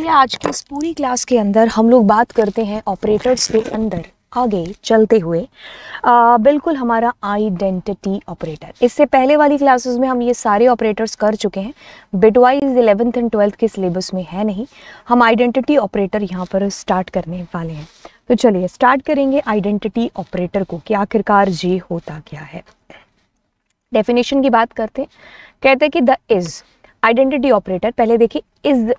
चलिए आज की इस पूरी क्लास के अंदर हम लोग बात करते हैं ऑपरेटर्स के अंदर आगे चलते हुए आ, बिल्कुल हमारा आइडेंटिटी ऑपरेटर इससे पहले वाली क्लासेस में हम ये सारे ऑपरेटर्स कर चुके हैं बिटवाइज इलेवेंथ एंड ट्वेल्थ के सिलेबस में है नहीं हम आइडेंटिटी ऑपरेटर यहाँ पर स्टार्ट करने वाले हैं तो चलिए स्टार्ट करेंगे आइडेंटिटी ऑपरेटर को कि आखिरकार ये होता क्या है डेफिनेशन की बात करते हैं कहते हैं कि द इज़ आइडेंटिटी ऑपरेटर पहले देखिए इज़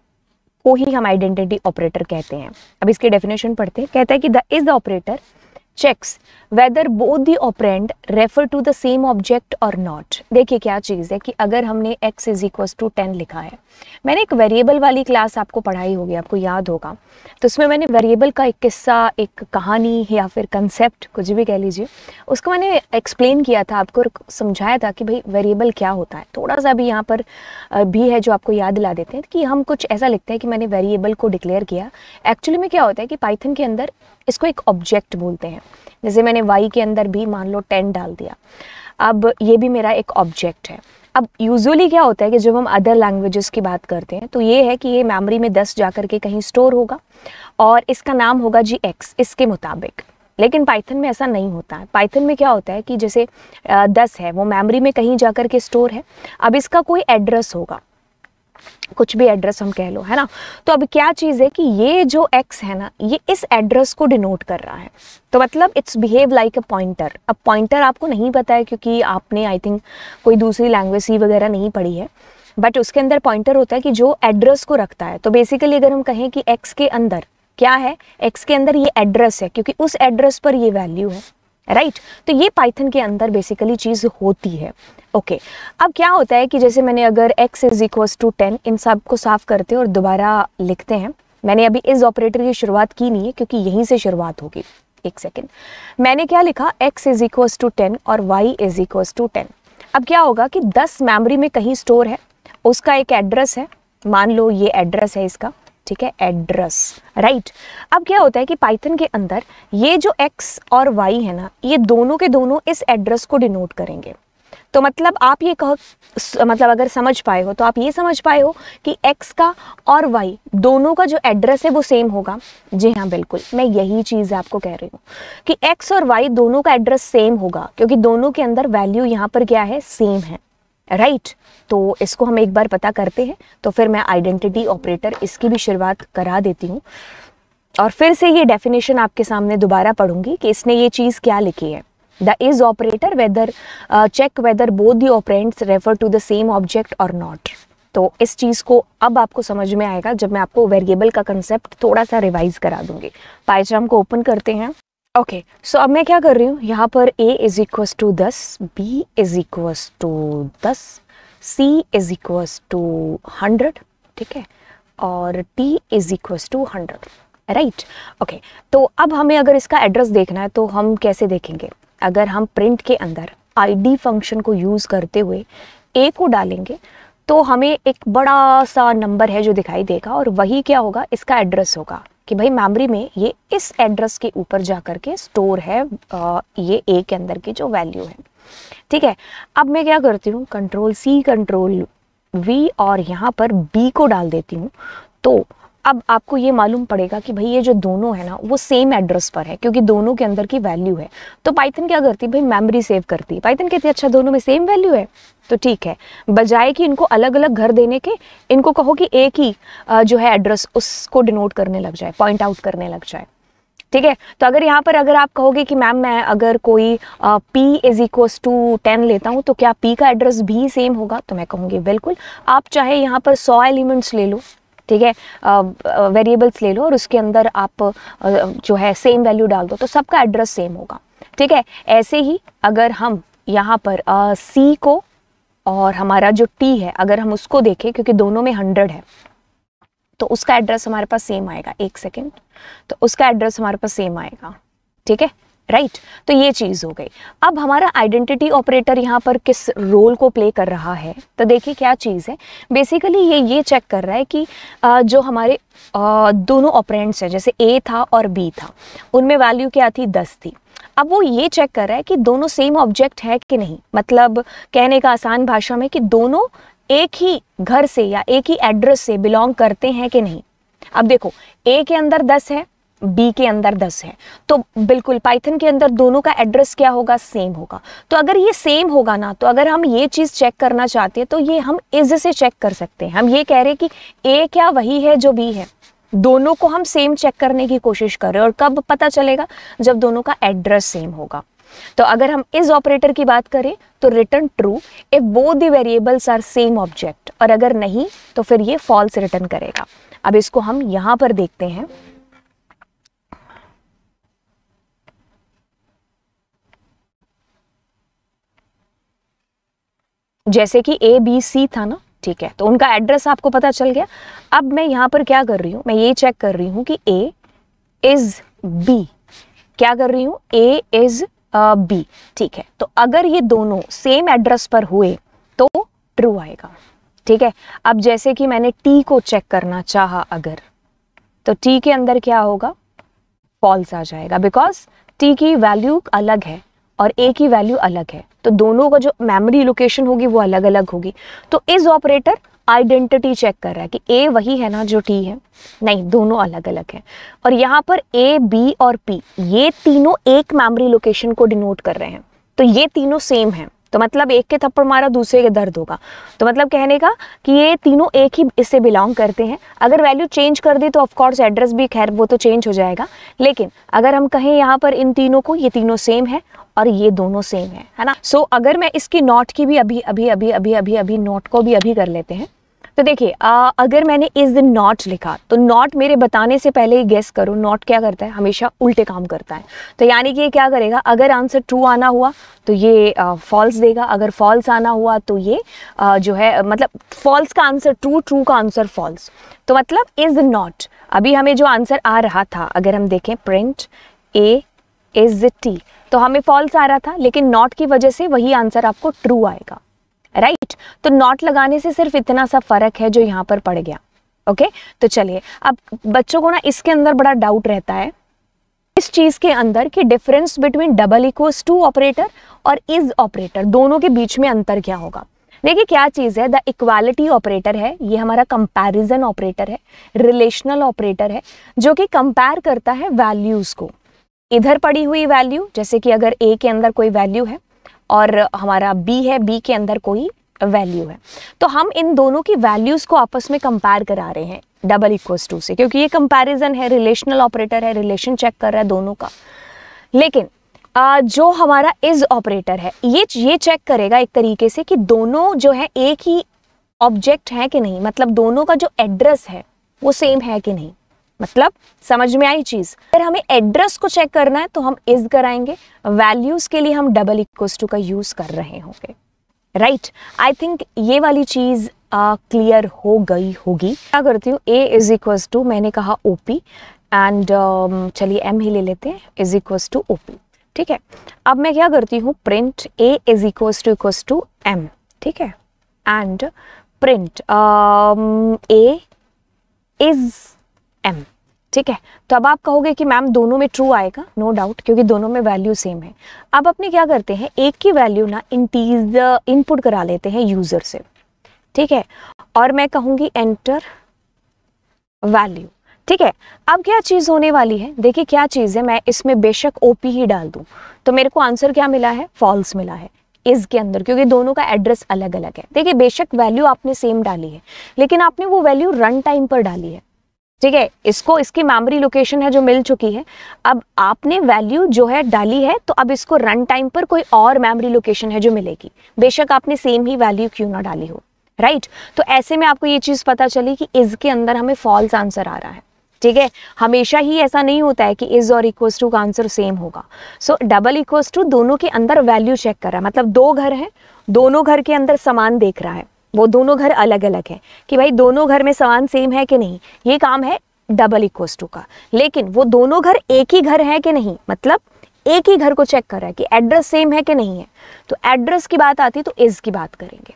को ही हम आइडेंटिटी ऑपरेटर कहते हैं अब इसके डेफिनेशन पढ़ते हैं कहता है कि the is the operator checks whether both the operand refer to the same object और नॉट देखिए क्या चीज़ है कि अगर हमने x is equal to ten लिखा है मैंने एक वेरिएबल वाली क्लास आपको पढ़ाई होगी आपको याद होगा तो उसमें मैंने वेरिएबल का एक किस्सा एक कहानी या फिर कंसेप्ट कुछ भी कह लीजिए उसको मैंने एक्सप्लेन किया था आपको समझाया था कि भाई वेरिएबल क्या होता है थोड़ा सा भी यहाँ पर भी है जो आपको याद दिला देते हैं कि हम कुछ ऐसा लिखते हैं कि मैंने वेरिएबल को डिक्लेयर किया एक्चुअली में क्या होता है कि पाइथन के अंदर इसको एक ऑब्जेक्ट बोलते हैं जैसे मैंने वाई के अंदर भी मान लो टेन डाल दिया अब ये भी मेरा एक ऑब्जेक्ट है अब यूजुअली क्या होता है कि जब हम अदर लैंग्वेजेस की बात करते हैं तो ये है कि ये मेमोरी में दस जा कर के कहीं स्टोर होगा और इसका नाम होगा जी एक्स इसके मुताबिक लेकिन पाइथन में ऐसा नहीं होता है पाइथन में क्या होता है कि जैसे दस है वो मेमोरी में कहीं जा कर के स्टोर है अब इसका कोई एड्रेस होगा कुछ भी एड्रेस हम कह लो है ना तो अब क्या चीज़ है कि ये जो एक्स है ना ये इस एड्रेस को डिनोट कर रहा है तो मतलब it's behave like a pointer अब पॉइंटर आपको नहीं पता है क्योंकि आपने आई थिंक कोई दूसरी लैंग्वेज सी वगैरह नहीं पढ़ी है बट उसके अंदर पॉइंटर होता है कि जो एड्रेस को रखता है तो बेसिकली अगर हम कहें कि एक्स के अंदर क्या है एक्स के अंदर ये एड्रेस है क्योंकि उस एड्रेस पर ये वैल्यू है राइट right? तो ये पाइथन के अंदर बेसिकली चीज़ होती है ओके okay. अब क्या होता है कि जैसे मैंने अगर x is equal to ten इन सब को साफ करते हैं और दोबारा लिखते हैं मैंने अभी इस ऑपरेटर की शुरुआत की नहीं है क्योंकि यहीं से शुरुआत होगी एक सेकेंड मैंने क्या लिखा x is equal to ten और y is equal to ten अब क्या होगा कि 10 मेमोरी में कहीं स्टोर है उसका एक एड्रेस है मान लो ये एड्रेस है इसका ठीक है एड्रेस राइट अब क्या होता है कि पाइथन के अंदर ये जो एक्स और वाई है ना ये दोनों के दोनों इस एड्रेस को डिनोट करेंगे तो मतलब आप ये कह मतलब अगर समझ पाए हो तो आप ये समझ पाए हो कि x का और y दोनों का जो एड्रेस है वो सेम होगा जी हाँ बिल्कुल मैं यही चीज़ आपको कह रही हूँ कि x और y दोनों का एड्रेस सेम होगा क्योंकि दोनों के अंदर वैल्यू यहाँ पर क्या है सेम है राइट right? तो इसको हम एक बार पता करते हैं तो फिर मैं आइडेंटिटी ऑपरेटर इसकी भी शुरुआत करा देती हूँ और फिर से ये डेफिनेशन आपके सामने दोबारा पढ़ूंगी कि इसने ये चीज़ क्या लिखी है the is operator whether check whether both the operand refer to the same object और नॉट तो इस चीज़ को अब आपको समझ में आएगा जब मैं आपको वेरिएबल का कंसेप्ट थोड़ा सा रिवाइज करा दूंगी पाइचाम को ओपन करते हैं ओके okay, सो so अब मैं क्या कर रही हूँ यहाँ पर ए इज इक्व टू दस बी इज इक्व टू दस C is equal to hundred ठीक है और T is equal to hundred right okay तो अब हमें अगर इसका एड्रेस देखना है तो हम कैसे देखेंगे अगर हम प्रिंट के अंदर आईडी फंक्शन को यूज़ करते हुए ए को डालेंगे तो हमें एक बड़ा सा नंबर है जो दिखाई देगा और वही क्या होगा इसका एड्रेस होगा कि भाई मेमोरी में ये इस एड्रेस के ऊपर जा कर के स्टोर है ये ए के अंदर की जो वैल्यू है ठीक है अब मैं क्या करती हूँ कंट्रोल सी कंट्रोल वी और यहाँ पर बी को डाल देती हूँ तो अब आपको ये मालूम पड़ेगा कि भाई ये जो दोनों है ना वो सेम एड्रेस पर है क्योंकि दोनों के अंदर की वैल्यू है तो पाइथन क्या करती है भाई मेमोरी सेव करती है पाइथन कहती है अच्छा दोनों में सेम वैल्यू है तो ठीक है बजाय कि इनको अलग अलग घर देने के इनको कहो कि एक ही जो है एड्रेस उसको डिनोट करने लग जाए पॉइंट आउट करने लग जाए ठीक है तो अगर यहाँ पर अगर आप कहोगे कि मैम मैं अगर कोई आ, P is equals to ten लेता हूँ तो क्या P का एड्रेस भी सेम होगा तो मैं कहूँगी बिल्कुल आप चाहे यहाँ पर सौ एलिमेंट्स ले लो ठीक है वेरिएबल्स ले लो और उसके अंदर आप जो है सेम वैल्यू डाल दो तो सबका एड्रेस सेम होगा ठीक है ऐसे ही अगर हम यहाँ पर सी को और हमारा जो टी है अगर हम उसको देखें क्योंकि दोनों में हंड्रेड है तो उसका एड्रेस हमारे पास सेम आएगा एक सेकेंड तो उसका एड्रेस हमारे पास सेम आएगा ठीक है राइट तो ये चीज़ हो गई अब हमारा आइडेंटिटी ऑपरेटर यहाँ पर किस रोल को प्ले कर रहा है तो देखिए क्या चीज़ है बेसिकली ये ये चेक कर रहा है कि जो हमारे दोनों ऑपरेंट्स हैं जैसे ए था और बी था उनमें वैल्यू क्या थी दस थी अब वो ये चेक कर रहा है कि दोनों सेम ऑब्जेक्ट है कि नहीं मतलब कहने का आसान भाषा में कि दोनों एक ही घर से या एक ही एड्रेस से बिलोंग करते हैं कि नहीं अब देखो ए के अंदर दस है बी के अंदर दस है तो बिल्कुल पाइथन के अंदर दोनों का एड्रेस क्या होगा सेम होगा तो अगर ये सेम होगा ना तो अगर हम ये चीज़ चेक करना चाहते हैं तो ये हम इज से चेक कर सकते हैं हम ये कह रहे हैं कि ए क्या वही है जो बी है दोनों को हम सेम चेक करने की कोशिश कर रहे हैं और कब पता चलेगा जब दोनों का एड्रेस सेम होगा तो अगर हम इस ऑपरेटर की बात करें तो return true if both the variables are same object और अगर नहीं तो फिर ये फॉल्स रिटर्न करेगा अब इसको हम यहां पर देखते हैं जैसे कि ए बी सी था ना ठीक है तो उनका एड्रेस आपको पता चल गया अब मैं यहाँ पर क्या कर रही हूँ मैं ये चेक कर रही हूँ कि ए इज़ बी क्या कर रही हूँ ए इज़ बी ठीक है तो अगर ये दोनों सेम एड्रेस पर हुए तो ट्रू आएगा ठीक है अब जैसे कि मैंने टी को चेक करना चाहा अगर तो टी के अंदर क्या होगा फॉल्स आ जाएगा बिकॉज टी की वैल्यू अलग है और ए की वैल्यू अलग है तो दोनों का जो मेमोरी लोकेशन होगी वो अलग अलग होगी तो इज ऑपरेटर आइडेंटिटी चेक कर रहा है कि ए वही है ना जो टी है नहीं दोनों अलग अलग हैं और यहाँ पर ए बी और पी ये तीनों एक मेमोरी लोकेशन को डिनोट कर रहे हैं तो ये तीनों सेम हैं तो मतलब एक के थप्पड़ मारा दूसरे के दर्द होगा तो मतलब कहने का कि ये तीनों एक ही इससे बिलोंग करते हैं अगर वैल्यू चेंज कर दे तो ऑफकोर्स एड्रेस भी खैर वो तो चेंज हो जाएगा लेकिन अगर हम कहें यहाँ पर इन तीनों को ये तीनों सेम है और ये दोनों सेम है है ना सो so, अगर मैं इसकी नोट की भी अभी अभी अभी अभी अभी अभी नोट को भी अभी कर लेते हैं तो देखिए अगर मैंने इज़ नॉट लिखा तो नॉट मेरे बताने से पहले ही गेस करो नॉट क्या करता है हमेशा उल्टे काम करता है तो यानी कि ये क्या करेगा अगर आंसर ट्रू आना हुआ तो ये फॉल्स देगा अगर फॉल्स आना हुआ तो ये आ, जो है मतलब फॉल्स का आंसर ट्रू ट्रू का आंसर फॉल्स तो मतलब इज़ नॉट अभी हमें जो आंसर आ रहा था अगर हम देखें प्रिंट ए इज़ टी तो हमें फॉल्स आ रहा था लेकिन नॉट की वजह से वही आंसर आपको ट्रू आएगा राइट right? तो नॉट लगाने से सिर्फ इतना सा फर्क है जो यहाँ पर पड़ गया ओके okay? तो चलिए अब बच्चों को ना इसके अंदर बड़ा डाउट रहता है इस चीज के अंदर कि difference between double equals to operator और इज ऑपरेटर दोनों के बीच में अंतर क्या होगा देखिए क्या चीज़ है द इक्वालिटी ऑपरेटर है ये हमारा कंपैरिजन ऑपरेटर है रिलेशनल ऑपरेटर है जो कि कंपेयर करता है वैल्यूज़ को इधर पड़ी हुई वैल्यू जैसे कि अगर ए के अंदर कोई वैल्यू है और हमारा बी है बी के अंदर कोई वैल्यू है तो हम इन दोनों की वैल्यूज़ को आपस में कंपेयर करा रहे हैं डबल इक्वल्स टू से क्योंकि ये कंपैरिजन है रिलेशनल ऑपरेटर है रिलेशन चेक कर रहा है दोनों का लेकिन जो हमारा इज ऑपरेटर है ये ये चेक करेगा एक तरीके से कि दोनों जो है एक ही ऑब्जेक्ट है कि नहीं मतलब दोनों का जो एड्रेस है वो सेम है कि नहीं मतलब समझ में आई चीज अगर हमें एड्रेस को चेक करना है तो हम इज कराएंगे वैल्यूज के लिए हम डबल इक्वस टू का यूज कर रहे होंगे राइट आई थिंक ये वाली चीज क्लियर uh, हो गई होगी क्या करती हूँ ए इज इक्वस टू मैंने कहा ओ पी एंड चलिए एम ही ले लेते हैं is equals to O P ठीक है अब मैं क्या करती हूँ print A is equals to equals to M ठीक है and print A is M ठीक है तो अब आप कहोगे कि मैम दोनों में ट्रू आएगा नो no डाउट क्योंकि दोनों में वैल्यू सेम है अब अपने क्या करते हैं एक की वैल्यू ना इंटीज इनपुट करा लेते हैं यूज़र से ठीक है और मैं कहूंगी एंटर वैल्यू ठीक है अब क्या चीज़ होने वाली है देखिए क्या चीज़ है मैं इसमें बेशक ओपी ही डाल दू तो मेरे को आंसर क्या मिला है फॉल्स मिला है इसके अंदर क्योंकि दोनों का एड्रेस अलग अलग है देखिए बेशक वैल्यू आपने सेम डाली है लेकिन आपने वो वैल्यू रन टाइम पर डाली है ठीक है इसको इसकी मेमोरी लोकेशन है जो मिल चुकी है अब आपने वैल्यू जो है डाली है तो अब इसको रन टाइम पर कोई और मेमोरी लोकेशन है जो मिलेगी बेशक आपने सेम ही वैल्यू क्यों ना डाली हो राइट तो ऐसे में आपको ये चीज़ पता चली कि इसके अंदर हमें फॉल्स आंसर आ रहा है ठीक है हमेशा ही ऐसा नहीं होता है कि इज और इक्वस टू का आंसर सेम होगा सो डबल इक्वस टू दोनों के अंदर वैल्यू चेक कर रहा है मतलब दो घर हैं दोनों घर के अंदर समान देख रहा है वो दोनों घर अलग अलग है कि भाई दोनों घर में सामान सेम है कि नहीं ये काम है डबल इक्वस टू का लेकिन वो दोनों घर एक ही घर है कि नहीं मतलब एक ही घर को चेक कर रहा है कि एड्रेस सेम है कि नहीं है तो एड्रेस की बात आती तो इज की बात करेंगे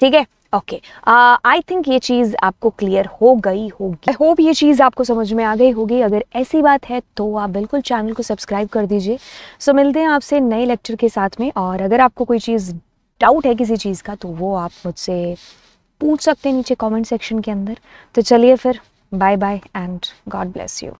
ठीक है ओके आई थिंक ये चीज़ आपको क्लियर हो गई होगी आई होप ये चीज़ आपको समझ में आ गई होगी अगर ऐसी बात है तो आप बिल्कुल चैनल को सब्सक्राइब कर दीजिए सो so, मिलते हैं आपसे नए लेक्चर के साथ में और अगर आपको कोई चीज़ डाउट है किसी चीज़ का तो वो आप मुझसे पूछ सकते हैं नीचे कमेंट सेक्शन के अंदर तो चलिए फिर bye bye and God bless you